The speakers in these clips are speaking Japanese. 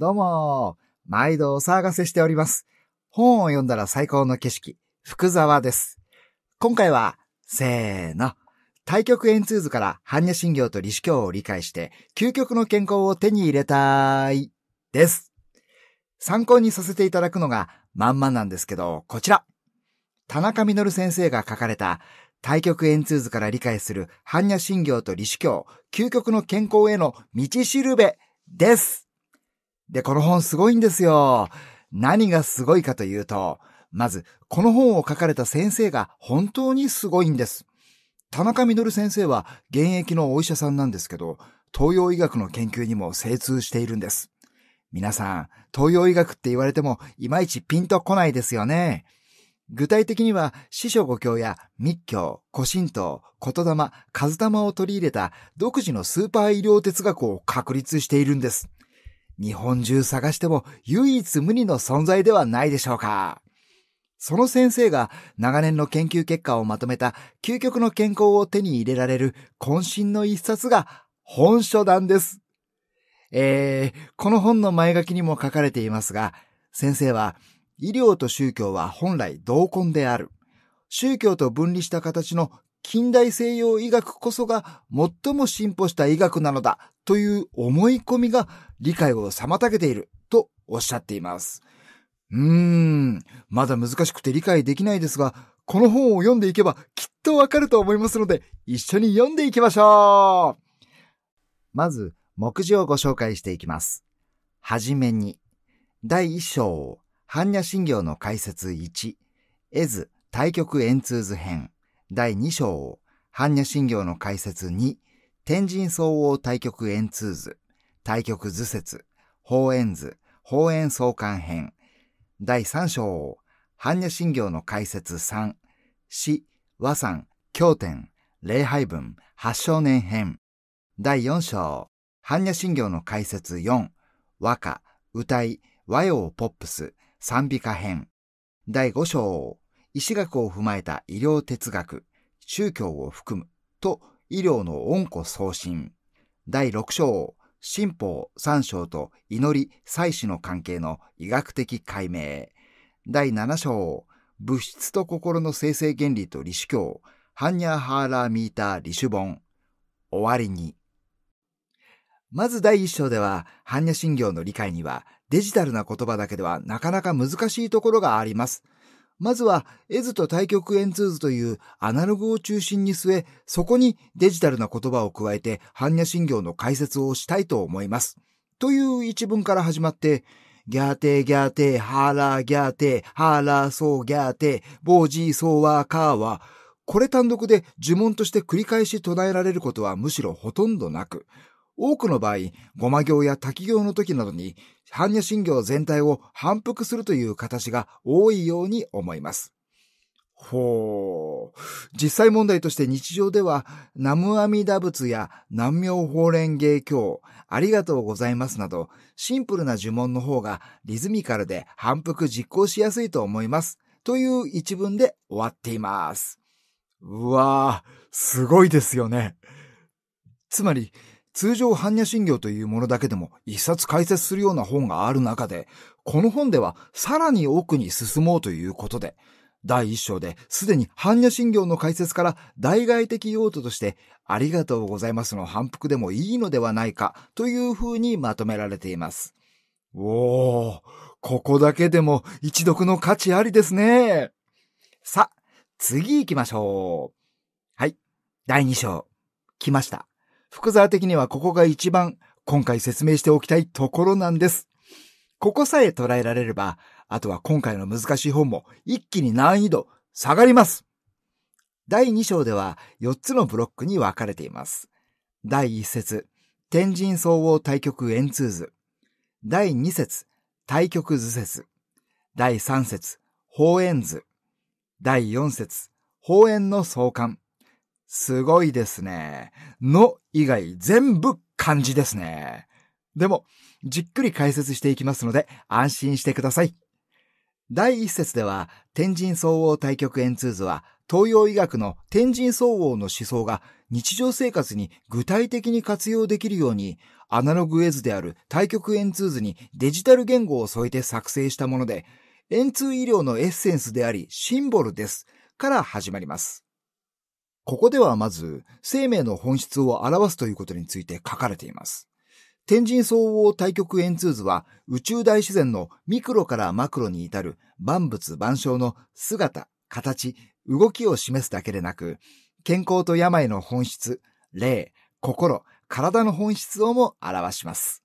どうも、毎度お騒がせしております。本を読んだら最高の景色、福沢です。今回は、せーの。対極円通図から般若心経と理子教を理解して、究極の健康を手に入れたい、です。参考にさせていただくのが、まんまなんですけど、こちら。田中実先生が書かれた、対極円通図から理解する般若心経と理主教、究極の健康への道しるべです。で、この本すごいんですよ。何がすごいかというと、まず、この本を書かれた先生が本当にすごいんです。田中稔先生は現役のお医者さんなんですけど、東洋医学の研究にも精通しているんです。皆さん、東洋医学って言われても、いまいちピンとこないですよね。具体的には、師匠五教や密教、古神道、言霊、数玉を取り入れた独自のスーパー医療哲学を確立しているんです。日本中探しても唯一無二の存在ではないでしょうか。その先生が長年の研究結果をまとめた究極の健康を手に入れられる渾身の一冊が本書なんです。えー、この本の前書きにも書かれていますが、先生は医療と宗教は本来同根である。宗教と分離した形の近代西洋医学こそが最も進歩した医学なのだという思い込みが理解を妨げているとおっしゃっています。うーん、まだ難しくて理解できないですが、この本を読んでいけばきっとわかると思いますので、一緒に読んでいきましょうまず、目次をご紹介していきます。はじめに、第1章、般若心経の解説1、絵図、対極円通図編。第2章を般若心経の解説2、天神総合対局円通図、対局図説、法円図、法円相関編、第3章を般若心経の解説3、詩、和算、経典、礼拝文、八少年編、第4章、般若心経の解説4、和歌、歌い、和洋ポップス、賛美歌編、第5章、医師学を踏まえた医療哲学、宗教を含むと医療の恩子送信。第6章、新法3章と祈り、祭祀の関係の医学的解明。第7章、物質と心の生成原理と理主教、ハンニャーハーラーミーター理主本。終わりに。まず第1章では、般若心経の理解には、デジタルな言葉だけではなかなか難しいところがあります。まずは、絵図と対極円通図というアナログを中心に据え、そこにデジタルな言葉を加えて、般若心経の解説をしたいと思います。という一文から始まって、ギャーテーギャーテー、ハーラーギャーテー、ハーラーソーギャーテー、ボージーソーワーカーは、これ単独で呪文として繰り返し唱えられることはむしろほとんどなく、多くの場合、ごま行や滝行の時などに、般若心経全体を反復するという形が多いように思います。ほう。実際問題として日常では、南無阿弥陀仏や南妙法蓮芸経、ありがとうございますなど、シンプルな呪文の方がリズミカルで反復実行しやすいと思います。という一文で終わっています。うわぁ、すごいですよね。つまり、通常般若心経というものだけでも一冊解説するような本がある中で、この本ではさらに奥に進もうということで、第一章ですでに般若心経の解説から代替的用途として、ありがとうございますの反復でもいいのではないかというふうにまとめられています。おー、ここだけでも一読の価値ありですね。さ、次行きましょう。はい、第二章、来ました。福沢的にはここが一番今回説明しておきたいところなんです。ここさえ捉えられれば、あとは今回の難しい本も一気に難易度下がります。第2章では4つのブロックに分かれています。第1節、天神総合対局円通図。第2節、対局図説。第3節、方円図。第4節、方円の相関。すごいですね。の以外全部漢字ですね。でも、じっくり解説していきますので安心してください。第一節では、天神総合対極円通図は、東洋医学の天神総合の思想が日常生活に具体的に活用できるように、アナログ絵図である対極円通図にデジタル言語を添えて作成したもので、円通医療のエッセンスでありシンボルですから始まります。ここではまず、生命の本質を表すということについて書かれています。天神総合対極円通図は、宇宙大自然のミクロからマクロに至る万物万象の姿、形、動きを示すだけでなく、健康と病の本質、霊、心、体の本質をも表します。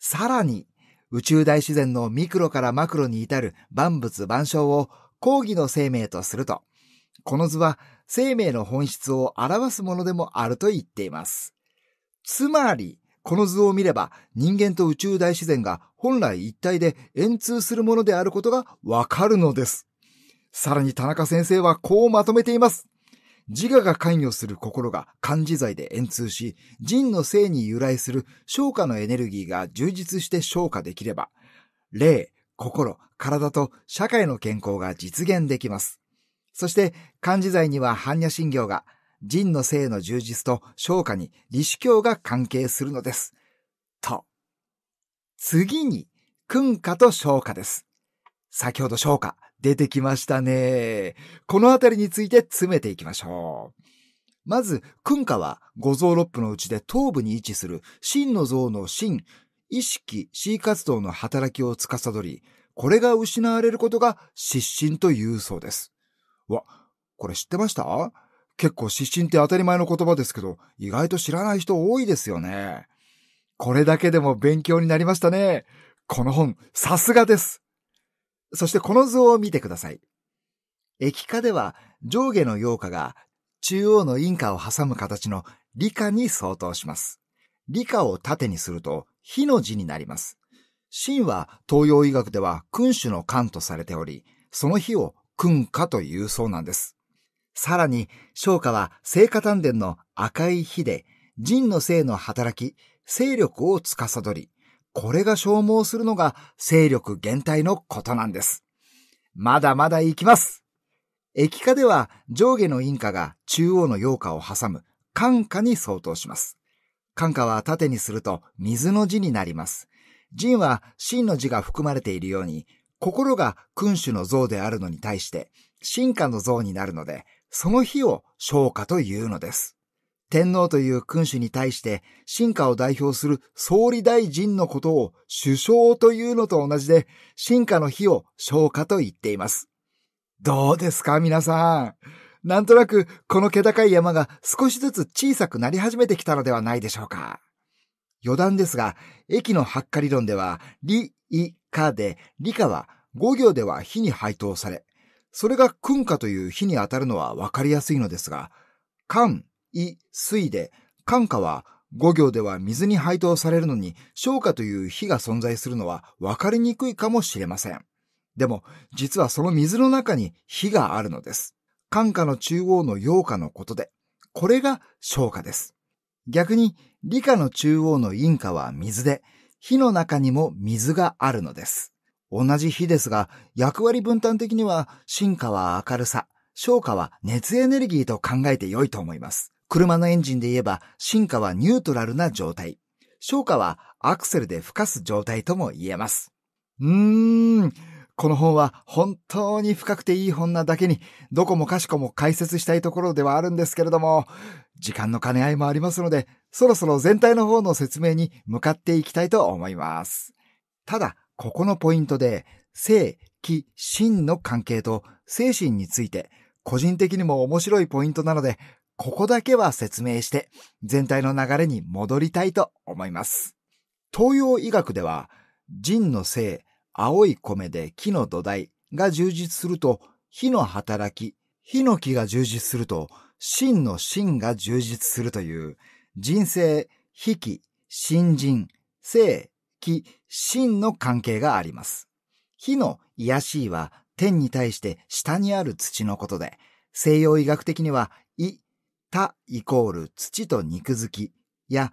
さらに、宇宙大自然のミクロからマクロに至る万物万象を講義の生命とすると、この図は生命の本質を表すものでもあると言っています。つまり、この図を見れば人間と宇宙大自然が本来一体で円通するものであることがわかるのです。さらに田中先生はこうまとめています。自我が関与する心が漢字材で円通し、人の性に由来する消化のエネルギーが充実して消化できれば、霊、心、体と社会の健康が実現できます。そして漢字材には般若心経が、人の性の充実と昇華に理主教が関係するのです。と。次に、訓化と昇華です。先ほど昇華出てきましたね。このあたりについて詰めていきましょう。まず、訓化は五臓六腑のうちで頭部に位置する真の像の真、意識、死活動の働きを司り、これが失われることが失神というそうです。わ、これ知ってました結構湿疹って当たり前の言葉ですけど、意外と知らない人多いですよね。これだけでも勉強になりましたね。この本、さすがです。そしてこの図を見てください。液化では上下の溶化が中央の陰化を挟む形の理科に相当します。理科を縦にすると火の字になります。真は東洋医学では君主の官とされており、その火を君家というそうなんです。さらに、昇華は聖火丹田の赤い火で、人の性の働き、勢力を司り、これが消耗するのが勢力減退のことなんです。まだまだ行きます液化では上下の陰化が中央の陽化を挟む寒化に相当します。寒化は縦にすると水の字になります。人は真の字が含まれているように、心が君主の像であるのに対して、進化の像になるので、その日を昇華というのです。天皇という君主に対して、進化を代表する総理大臣のことを首相というのと同じで、進化の日を昇華と言っています。どうですか皆さん。なんとなく、この気高い山が少しずつ小さくなり始めてきたのではないでしょうか。余談ですが、駅の発火理論では、理、い、かで、理科は5行では火に配当され、それが訓化という火に当たるのはわかりやすいのですが、寒、い、水で、寒化は5行では水に配当されるのに、消化という火が存在するのはわかりにくいかもしれません。でも、実はその水の中に火があるのです。寒化の中央の陽化のことで、これが消化です。逆に、理科の中央のインカは水で、火の中にも水があるのです。同じ火ですが、役割分担的には、進化は明るさ、消化は熱エネルギーと考えて良いと思います。車のエンジンで言えば、進化はニュートラルな状態。消化はアクセルで吹かす状態とも言えます。うーん。この本は本当に深くていい本なだけに、どこもかしこも解説したいところではあるんですけれども、時間の兼ね合いもありますので、そろそろ全体の方の説明に向かっていきたいと思います。ただ、ここのポイントで、性、気、心の関係と精神について、個人的にも面白いポイントなので、ここだけは説明して、全体の流れに戻りたいと思います。東洋医学では、人の性、青い米で木の土台が充実すると、火の働き、火の木が充実すると、真の真が充実するという、人生、引き、新人、生、気、真の関係があります。火の癒しいは天に対して下にある土のことで、西洋医学的には、い、たイコール土と肉付きや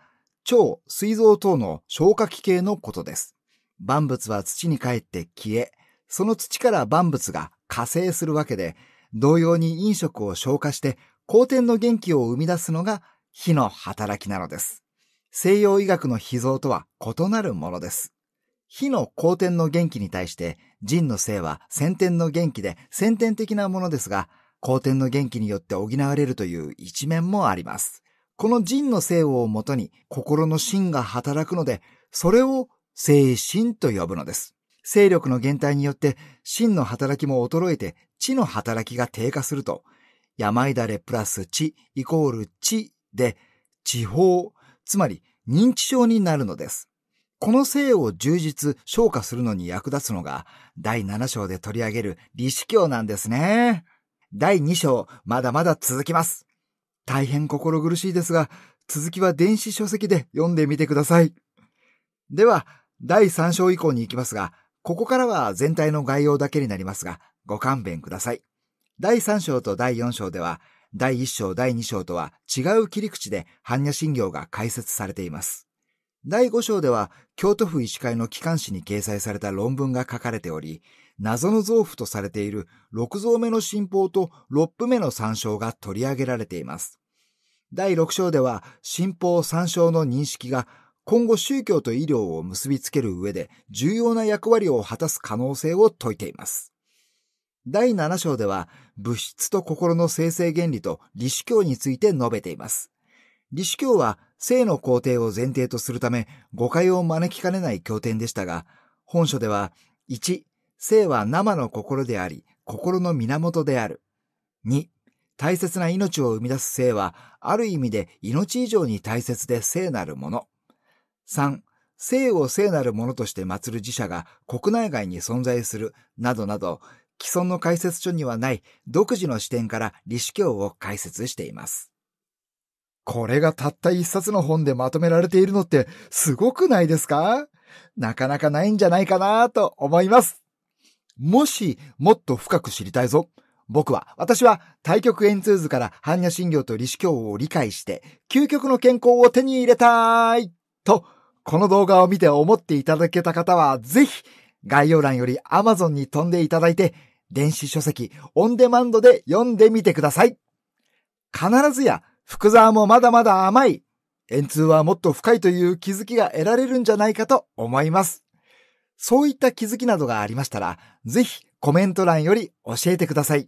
腸、水臓等の消化器系のことです。万物は土に帰って消え、その土から万物が火星するわけで、同様に飲食を消化して、後天の元気を生み出すのが火の働きなのです。西洋医学の秘蔵とは異なるものです。火の後天の元気に対して、人の性は先天の元気で先天的なものですが、後天の元気によって補われるという一面もあります。この人の性をもとに心の芯が働くので、それを精神と呼ぶのです。勢力の減退によって心の働きも衰えて地の働きが低下すると、病だれプラス地イコール地で、地方、つまり認知症になるのです。この性を充実、消化するのに役立つのが、第7章で取り上げる理子教なんですね。第2章、まだまだ続きます。大変心苦しいですが、続きは電子書籍で読んでみてください。では、第3章以降に行きますが、ここからは全体の概要だけになりますが、ご勘弁ください。第3章と第4章では、第1章第2章とは違う切り口で般若心経が解説されています。第5章では京都府医師会の機関誌に掲載された論文が書かれており、謎の増幅とされている6蔵目の信法と6部目の参照が取り上げられています。第6章では信法参照の認識が今後宗教と医療を結びつける上で重要な役割を果たす可能性を説いています。第7章では物質と心の生成原理と理主教について述べています。理主教は性の肯定を前提とするため誤解を招きかねない経典でしたが、本書では1、性は生の心であり、心の源である。2、大切な命を生み出す性は、ある意味で命以上に大切で聖なるもの。3、性を聖なるものとして祀る自社が国内外に存在する、などなど、既存の解説書にはない独自の視点から李主教を解説しています。これがたった一冊の本でまとめられているのってすごくないですかなかなかないんじゃないかなと思います。もし、もっと深く知りたいぞ。僕は、私は、対極円通図から般若心経と理主教を理解して、究極の健康を手に入れたいと、この動画を見て思っていただけた方は、ぜひ、概要欄より Amazon に飛んでいただいて、電子書籍、オンデマンドで読んでみてください。必ずや、福沢もまだまだ甘い。円通はもっと深いという気づきが得られるんじゃないかと思います。そういった気づきなどがありましたら、ぜひコメント欄より教えてください。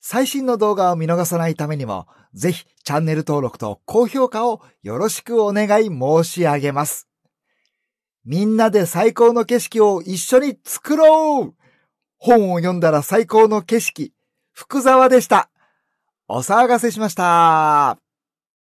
最新の動画を見逃さないためにも、ぜひチャンネル登録と高評価をよろしくお願い申し上げます。みんなで最高の景色を一緒に作ろう本を読んだら最高の景色、福沢でした。お騒がせしました。